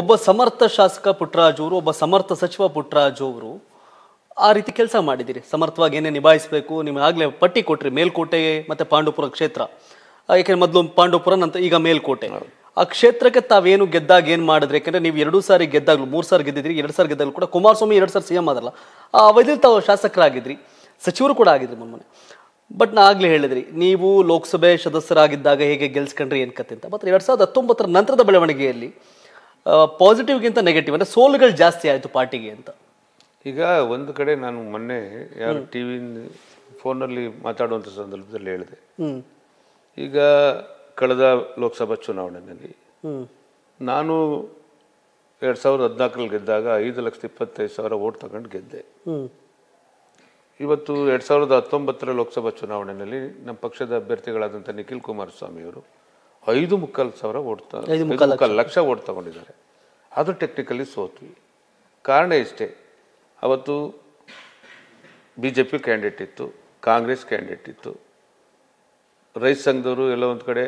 ಒಬ್ಬ ಸಮರ್ಥ ಶಾಸಕ ಪುಟ್ಟರಾಜು ಅವರು ಒಬ್ಬ ಸಮರ್ಥ ಸಚಿವ ಪುಟ್ಟರಾಜು ಅವರು ಆ ರೀತಿ ಕೆಲಸ ಮಾಡಿದ್ದೀರಿ ಸಮರ್ಥವಾಗಿ ಏನೇ ನಿಭಾಯಿಸಬೇಕು ಆಗಲೇ ಪಟ್ಟಿ ಕೊಟ್ರಿ ಮೇಲ್ಕೋಟೆ ಮತ್ತೆ ಪಾಂಡುಪುರ ಕ್ಷೇತ್ರ ಯಾಕೆಂದ್ರೆ ಮೊದಲು ಪಾಂಡುಪುರ ನಂತರ ಈಗ ಮೇಲ್ಕೋಟೆ ಆ ಕ್ಷೇತ್ರಕ್ಕೆ ತಾವೇನು ಗೆದ್ದಾಗ ಏನು ಮಾಡಿದ್ರೆ ಯಾಕಂದ್ರೆ ನೀವು ಎರಡು ಸಾರಿ ಗೆದ್ದಾಗ್ಲೂ ಮೂರು ಸಾರಿ ಗೆದ್ದಿದ್ರಿ ಎರಡು ಸಾರಿ ಗೆದ್ದಾಗಲು ಕೂಡ ಕುಮಾರಸ್ವಾಮಿ ಎರಡು ಸಾರಿ ಸಿಎಂ ಆದಲ್ಲ ಆ ಅವಧಿಯಲ್ಲಿ ತಾವು ಶಾಸಕರಾಗಿದ್ರಿ ಸಚಿವರು ಕೂಡ ಆಗಿದ್ರಿ ಮೊನ್ನೆ ಬಟ್ ನಾ ಆಗ್ಲೇ ಹೇಳಿದ್ರಿ ನೀವು ಲೋಕಸಭೆ ಸದಸ್ಯರಾಗಿದ್ದಾಗ ಹೇಗೆ ಗೆಲ್ಸ್ಕೊಂಡ್ರಿ ಏನ್ ಕತೆ ಅಂತ ಮಾತ್ರ ಎರಡ್ ಸಾವಿರದ ಹತ್ತೊಂಬತ್ತರ ನಂತರದ ಬೆಳವಣಿಗೆಯಲ್ಲಿ ಪಾಸಿಟಿವ್ಗಿಂತ ನೆಗೆಟಿವ್ ಅಂದರೆ ಸೋಲುಗಳು ಜಾಸ್ತಿ ಆಯಿತು ಪಾರ್ಟಿಗೆ ಅಂತ ಈಗ ಒಂದು ಕಡೆ ನಾನು ಮೊನ್ನೆ ಯಾರು ಟಿವಿ ಫೋನಲ್ಲಿ ಮಾತಾಡುವಂಥ ಸಂದರ್ಭದಲ್ಲಿ ಹೇಳಿದೆ ಈಗ ಕಳೆದ ಲೋಕಸಭಾ ಚುನಾವಣೆಯಲ್ಲಿ ನಾನು ಎರಡು ಸಾವಿರದ ಹದಿನಾಲ್ಕರಲ್ಲಿ ಗೆದ್ದಾಗ ಐದು ಲಕ್ಷದ ಇಪ್ಪತ್ತೈದು ಸಾವಿರ ಓಟ್ ತಗೊಂಡು ಗೆದ್ದೆ ಇವತ್ತು ಎರಡು ಸಾವಿರದ ಹತ್ತೊಂಬತ್ತರ ಲೋಕಸಭಾ ಚುನಾವಣೆಯಲ್ಲಿ ನಮ್ಮ ಪಕ್ಷದ ಅಭ್ಯರ್ಥಿಗಳಾದಂಥ ನಿಖಿಲ್ ಕುಮಾರಸ್ವಾಮಿಯವರು ಐದು ಮುಕ್ಕಾಲು ಸಾವಿರ ಓಡ್ತಾ ಐದು ಮುಕ್ಕಾಲು ಲಕ್ಷ ಓಟ್ ತಗೊಂಡಿದ್ದಾರೆ ಅದು ಟೆಕ್ನಿಕಲಿ ಸೋತ್ವಿ ಕಾರಣ ಇಷ್ಟೇ ಅವತ್ತು ಬಿ ಜೆ ಪಿ ಕ್ಯಾಂಡಿಡೇಟ್ ಇತ್ತು ಕಾಂಗ್ರೆಸ್ ಕ್ಯಾಂಡಿಡೇಟ್ ಇತ್ತು ರೈತ ಸಂಘದವರು ಎಲ್ಲ ಒಂದು ಕಡೆ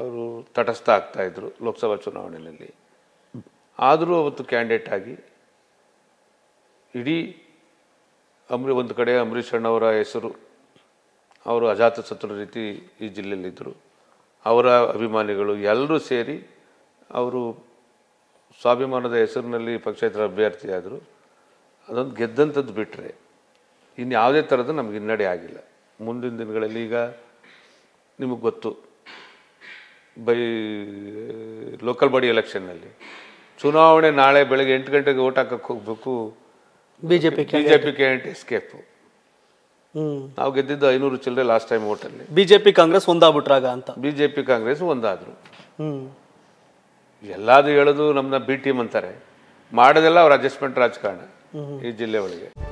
ಅವರು ತಟಸ್ಥ ಆಗ್ತಾಯಿದ್ರು ಲೋಕಸಭಾ ಚುನಾವಣೆಯಲ್ಲಿ ಆದರೂ ಅವತ್ತು ಕ್ಯಾಂಡಿಡೇಟ್ ಆಗಿ ಇಡೀ ಅಂಬ್ರಿ ಒಂದು ಕಡೆ ಅಂಬರೀಷ್ ಅಣ್ಣವರ ಹೆಸರು ಅವರು ಅಜಾತಶತ್ರು ರೀತಿ ಈ ಜಿಲ್ಲೆಯಲ್ಲಿದ್ದರು ಅವರ ಅಭಿಮಾನಿಗಳು ಎಲ್ಲರೂ ಸೇರಿ ಅವರು ಸ್ವಾಭಿಮಾನದ ಹೆಸರಿನಲ್ಲಿ ಪಕ್ಷೇತರ ಅಭ್ಯರ್ಥಿಯಾದರು ಅದೊಂದು ಗೆದ್ದಂಥದ್ದು ಬಿಟ್ಟರೆ ಇನ್ನು ಯಾವುದೇ ಥರದ್ದು ನಮಗೆ ಹಿನ್ನಡೆ ಆಗಿಲ್ಲ ಮುಂದಿನ ದಿನಗಳಲ್ಲಿ ಈಗ ನಿಮಗೆ ಗೊತ್ತು ಬೈ ಲೋಕಲ್ ಬಾಡಿ ಎಲೆಕ್ಷನ್ನಲ್ಲಿ ಚುನಾವಣೆ ನಾಳೆ ಬೆಳಗ್ಗೆ ಎಂಟು ಗಂಟೆಗೆ ಓಟ್ ಹಾಕಕ್ಕೆ ಹೋಗಬೇಕು B J P B J P candidate escape ನಾವು ಗೆದ್ದಿದ್ದು ಐನೂರು ಚಿಲ್ಲರೆ ಲಾಸ್ಟ್ ಟೈಮ್ ಓಟಲ್ಲಿ ಬಿಜೆಪಿ ಕಾಂಗ್ರೆಸ್ ಒಂದಾಗ್ಬಿಟ್ರಾಗ ಅಂತ ಬಿಜೆಪಿ ಕಾಂಗ್ರೆಸ್ ಒಂದಾದ್ರು ಎಲ್ಲಾದ್ರೂ ಹೇಳೋದು ನಮ್ಮನ್ನ ಬಿ ಟೀಮ್ ಅಂತಾರೆ ಮಾಡೋದೆಲ್ಲ ಅವ್ರ ಅಡ್ಜಸ್ಟ್ಮೆಂಟ್ ರಾಜಕಾರಣ ಈ ಜಿಲ್ಲೆ ಒಳಗೆ